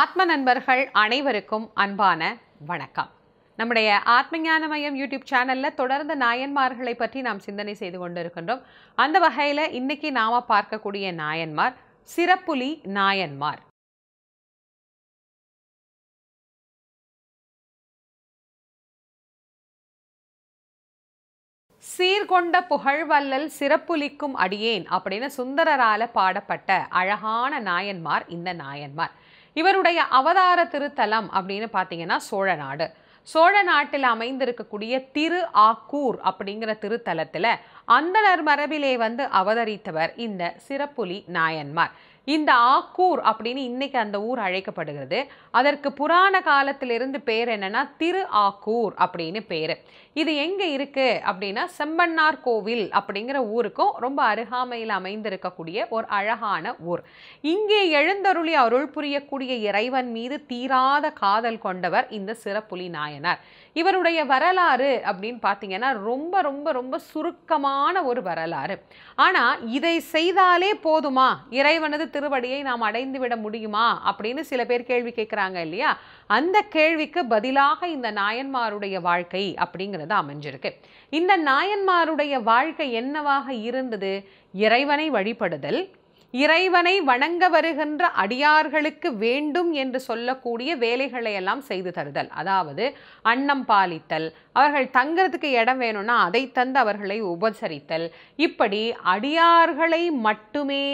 ஆத்ம நண்பர்கள் அனைவருக்கும் அன்பான வணக்கம் நம்முடைய ஆத்மஞான மையம் யூடியூப் சேனலில் தொடர்ந்து நாயன்மார்களை பற்றி நாம் சிந்தனை செய்து கொண்டிருக்கின்றோம் அந்த வகையில் இன்னைக்கு நாம் பார்க்கக்கூடிய நாயன்மார் சிறப்புலி நாயன்மார் சீர்கொண்ட புகழ்வல்லல் சிறப்புலிக்கும் அடியேன் அப்படின்னு சுந்தரரால பாடப்பட்ட அழகான நாயன்மார் இந்த நாயன்மார் இவருடைய அவதார திருத்தலம் அப்படின்னு பார்த்தீங்கன்னா சோழ நாடு சோழ நாட்டில் அமைந்திருக்கக்கூடிய திரு ஆக்கூர் அப்படிங்கிற திருத்தலத்தில் அந்தனர் மரபிலே வந்து அவதரித்தவர் இந்த சிறப்புலி நாயன்மார் இந்த ஆக்கூர் அப்படின்னு இன்னைக்கு அந்த ஊர் அழைக்கப்படுகிறது அதற்கு புராண காலத்திலிருந்து பேர் என்னன்னா திரு ஆக்கூர் அப்படின்னு பேர் இது எங்கே இருக்குது அப்படின்னா செம்பன்னார் கோவில் அப்படிங்கிற ஊருக்கும் ரொம்ப அருகாமையில் அமைந்திருக்கக்கூடிய ஒரு அழகான ஊர் இங்கே எழுந்தருளி அருள் புரியக்கூடிய இறைவன் மீது தீராத காதல் கொண்டவர் இந்த சிறப்புலி நாயனார் இவருடைய வரலாறு அப்படின்னு பார்த்தீங்கன்னா ரொம்ப ரொம்ப ரொம்ப சுருக்கமான ஒரு வரலாறு ஆனால் இதை செய்தாலே போதுமா இறைவனது திருவடியை நாம் அடைந்து விட முடியுமா அப்படின்னு சில பேர் கேள்வி கேட்குறாங்க இல்லையா அந்த கேள்விக்கு பதிலாக இந்த நாயன்மாருடைய வாழ்க்கை அப்படிங்கிறது அமைஞ்சிருக்கு இந்த நாயன்மாருடைய வாழ்க்கை என்னவாக இருந்தது இறைவனை வழிபடுதல் இறைவனை வணங்க வருகின்ற அடியார்களுக்கு வேண்டும் என்று சொல்லக்கூடிய வேலைகளை எல்லாம் செய்து தருதல் அதாவது அன்னம் பாலித்தல் அவர்கள் தங்கிறதுக்கு இடம் வேணும்னா அதை தந்து அவர்களை உபசரித்தல் இப்படி அடியார்களை மட்டுமே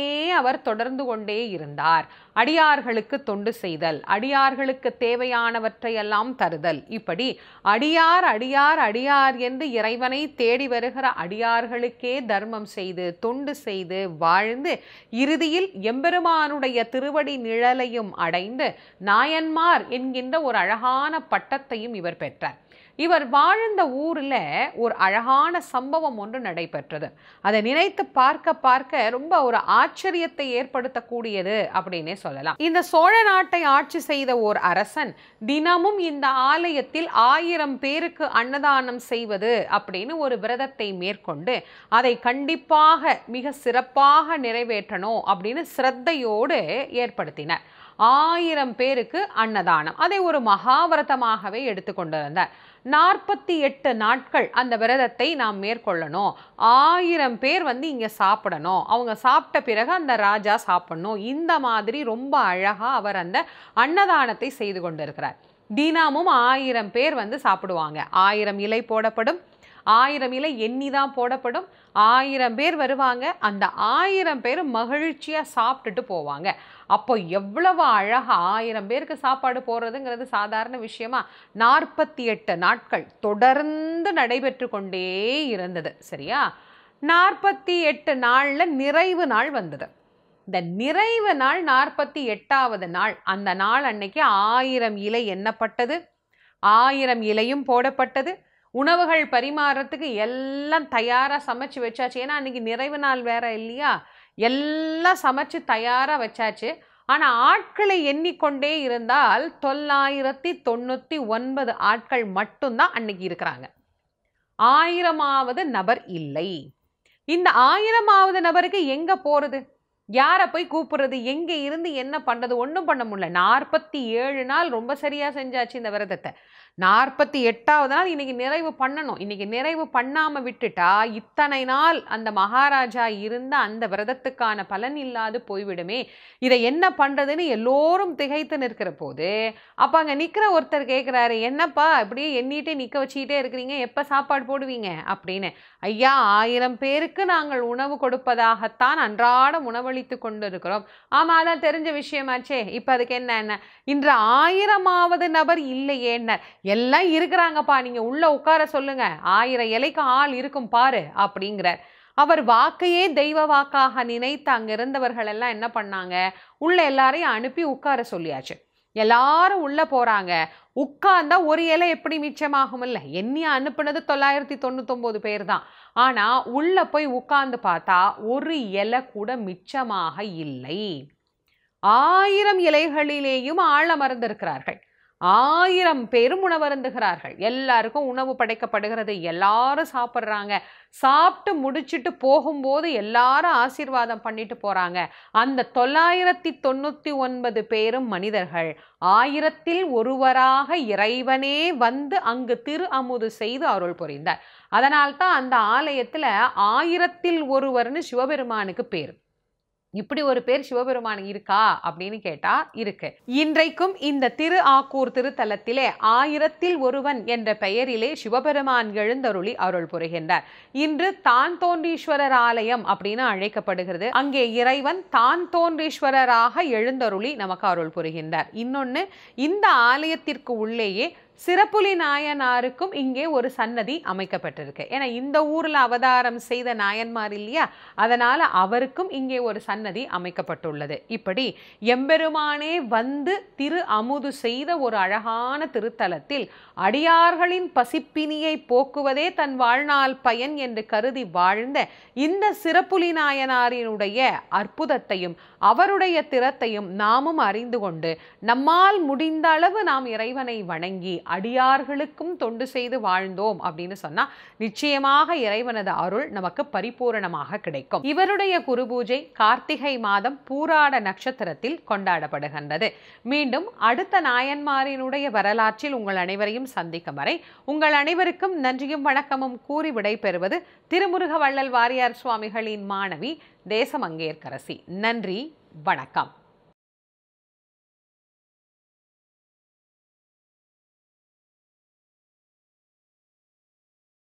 அவர் தொடர்ந்து கொண்டே இருந்தார் அடியார்களுக்கு தொண்டு செய்தல் அடியார்களுக்கு தேவையானவற்றை எல்லாம் தருதல் இப்படி அடியார் அடியார் அடியார் என்று இறைவனை தேடி வருகிற அடியார்களுக்கே தர்மம் செய்து தொண்டு செய்து வாழ்ந்து இரு இறுதியில் எம்பெருமானுடைய திருவடி நிழலையும் அடைந்து நாயன்மார் என்கின்ற ஒரு அழகான பட்டத்தையும் இவர் பெற்றார் இவர் வாழ்ந்த ஊரில் ஒரு அழகான சம்பவம் ஒன்று நடைபெற்றது அதை நினைத்து பார்க்க பார்க்க ரொம்ப ஒரு ஆச்சரியத்தை ஏற்படுத்தக்கூடியது அப்படின்னே சொல்லலாம் இந்த சோழ நாட்டை ஆட்சி செய்த ஓர் அரசன் தினமும் இந்த ஆலயத்தில் ஆயிரம் பேருக்கு அன்னதானம் செய்வது அப்படின்னு ஒரு விரதத்தை மேற்கொண்டு அதை கண்டிப்பாக மிக சிறப்பாக நிறைவேற்றணும் அப்படின்னு சிரத்தையோடு ஏற்படுத்தினார் ஆயிரம் பேருக்கு அன்னதானம் அதை ஒரு மகாவிரதமாகவே எடுத்துக்கொண்டிருந்தார் நாற்பத்தி எட்டு நாட்கள் அந்த விரதத்தை நாம் மேற்கொள்ளணும் ஆயிரம் பேர் வந்து இங்கே சாப்பிடணும் அவங்க சாப்பிட்ட பிறகு அந்த ராஜா சாப்பிடணும் இந்த மாதிரி ரொம்ப அழகாக அவர் அந்த அன்னதானத்தை செய்து கொண்டிருக்கிறார் தினமும் ஆயிரம் பேர் வந்து சாப்பிடுவாங்க ஆயிரம் இலை போடப்படும் ஆயிரம் இலை எண்ணி தான் போடப்படும் ஆயிரம் பேர் வருவாங்க அந்த ஆயிரம் பேர் மகிழ்ச்சியாக சாப்பிட்டுட்டு போவாங்க அப்போ எவ்வளவு அழகாக ஆயிரம் பேருக்கு சாப்பாடு போடுறதுங்கிறது சாதாரண விஷயமா நாற்பத்தி எட்டு நாட்கள் தொடர்ந்து நடைபெற்று கொண்டே இருந்தது சரியா நாற்பத்தி எட்டு நாளில் நிறைவு நாள் வந்தது இந்த நிறைவு நாள் நாற்பத்தி எட்டாவது நாள் அந்த நாள் அன்னைக்கு ஆயிரம் இலை எண்ணப்பட்டது ஆயிரம் இலையும் போடப்பட்டது உணவுகள் பரிமாறத்துக்கு எல்லாம் தயாராக சமைச்சு வச்சாச்சு ஏன்னா அன்றைக்கி நிறைவு நாள் வேறு இல்லையா எல்லாம் சமைச்சு தயாராக வச்சாச்சு ஆனால் ஆட்களை எண்ணிக்கொண்டே இருந்தால் தொள்ளாயிரத்தி தொண்ணூற்றி ஒன்பது ஆட்கள் மட்டும்தான் அன்னைக்கு இருக்கிறாங்க ஆயிரமாவது நபர் இல்லை இந்த ஆயிரமாவது நபருக்கு எங்கே போகிறது யாரை போய் கூப்பிட்றது எங்கே இருந்து என்ன பண்ணுறது ஒன்றும் பண்ண முடியல நாற்பத்தி ஏழு நாள் ரொம்ப சரியாக செஞ்சாச்சு இந்த விரதத்தை நாற்பத்தி எட்டாவது நாள் இன்றைக்கி நிறைவு பண்ணணும் இன்றைக்கி நிறைவு பண்ணாமல் விட்டுட்டா இத்தனை நாள் அந்த மகாராஜா இருந்த அந்த விரதத்துக்கான பலன் இல்லாது போய்விடுமே இதை என்ன பண்ணுறதுன்னு எல்லோரும் திகைத்து நிற்கிற போது அப்போ அங்கே நிற்கிற ஒருத்தர் கேட்குறாரு என்னப்பா இப்படியே எண்ணிட்டே நிற்க வச்சுக்கிட்டே இருக்கிறீங்க எப்போ சாப்பாடு போடுவீங்க அப்படின்னு ஐயா ஆயிரம் பேருக்கு நாங்கள் உணவு கொடுப்பதாகத்தான் அன்றாடம் உணவளி கவனித்து கொண்டிருக்கிறோம் ஆமாம் அதான் தெரிஞ்ச விஷயமாச்சே இப்போ அதுக்கு என்ன என்ன இன்று ஆயிரமாவது நபர் இல்லையே என்ன எல்லாம் இருக்கிறாங்கப்பா நீங்கள் உள்ளே உட்கார சொல்லுங்கள் ஆயிரம் இலைக்கு ஆள் இருக்கும் பாரு அப்படிங்கிறார் அவர் வாக்கையே தெய்வ வாக்காக நினைத்து அங்கே இருந்தவர்கள் எல்லாம் என்ன பண்ணாங்க உள்ள எல்லாரையும் அனுப்பி உட்கார சொல்லியாச்சு எல்லாரும் உள்ளே போகிறாங்க உட்கார்ந்தா ஒரு இலை எப்படி இல்லை என்னைய அனுப்புனது தொள்ளாயிரத்தி தொண்ணூத்தொம்பது பேர் தான் ஆனால் உள்ளே போய் உட்கார்ந்து பார்த்தா ஒரு இலை கூட மிச்சமாக இல்லை ஆயிரம் இலைகளிலேயும் ஆழ மறந்திருக்கிறார்கள் ஆயிரம் பேரும் உணவருந்துகிறார்கள் எல்லாருக்கும் உணவு படைக்கப்படுகிறது எல்லாரும் சாப்பிட்றாங்க சாப்பிட்டு முடிச்சுட்டு போகும்போது எல்லாரும் ஆசீர்வாதம் பண்ணிட்டு போகிறாங்க அந்த தொள்ளாயிரத்தி தொண்ணூற்றி ஒன்பது பேரும் மனிதர்கள் ஆயிரத்தில் ஒருவராக இறைவனே வந்து அங்கு திரு அமுது செய்து அருள் புரிந்தார் அதனால்தான் அந்த ஆலயத்தில் ஆயிரத்தில் ஒருவர்னு சிவபெருமானுக்கு பேர் இப்படி ஒரு பேர் சிவபெருமான் இருக்கா அப்படின்னு கேட்டா இருக்கு இன்றைக்கும் இந்த திரு ஆக்கூர் திருத்தலத்திலே ஆயிரத்தில் ஒருவன் என்ற பெயரிலே சிவபெருமான் எழுந்தருளி அருள் புரிகின்றார் இன்று தான் தோன்றீஸ்வரர் ஆலயம் அப்படின்னு அழைக்கப்படுகிறது அங்கே இறைவன் தான் தோன்றீஸ்வரராக எழுந்தருளி நமக்கு அருள் புரிகின்றார் இன்னொன்னு இந்த ஆலயத்திற்கு உள்ளேயே சிறப்புலி நாயனாருக்கும் இங்கே ஒரு சன்னதி அமைக்கப்பட்டிருக்கு ஏன்னா இந்த ஊரில் அவதாரம் செய்த நாயன்மார் இல்லையா அதனால் அவருக்கும் இங்கே ஒரு சன்னதி அமைக்கப்பட்டுள்ளது இப்படி எம்பெருமானே வந்து திரு அமுது செய்த ஒரு அழகான திருத்தலத்தில் அடியார்களின் பசிப்பினியை போக்குவதே தன் வாழ்நாள் பயன் என்று கருதி வாழ்ந்த இந்த சிறப்புலி நாயனாரினுடைய அற்புதத்தையும் அவருடைய திறத்தையும் நாமும் அறிந்து கொண்டு நம்மால் முடிந்த அளவு நாம் இறைவனை வணங்கி அடியார்களுக்கும் தொண்டு செய்து வாழ்ந்தோம் அப்படின்னு சொன்னால் நிச்சயமாக இறைவனது அருள் நமக்கு பரிபூரணமாக கிடைக்கும் இவருடைய குரு பூஜை கார்த்திகை மாதம் பூராட நட்சத்திரத்தில் கொண்டாடப்படுகின்றது மீண்டும் அடுத்த நாயன்மாரினுடைய வரலாற்றில் உங்கள் அனைவரையும் சந்திக்கும் வரை உங்கள் அனைவருக்கும் நன்றியும் வணக்கமும் கூறி விடைபெறுவது திருமுருக வள்ளல் வாரியார் சுவாமிகளின் மாணவி தேசமங்கேற்கரசி நன்றி வணக்கம்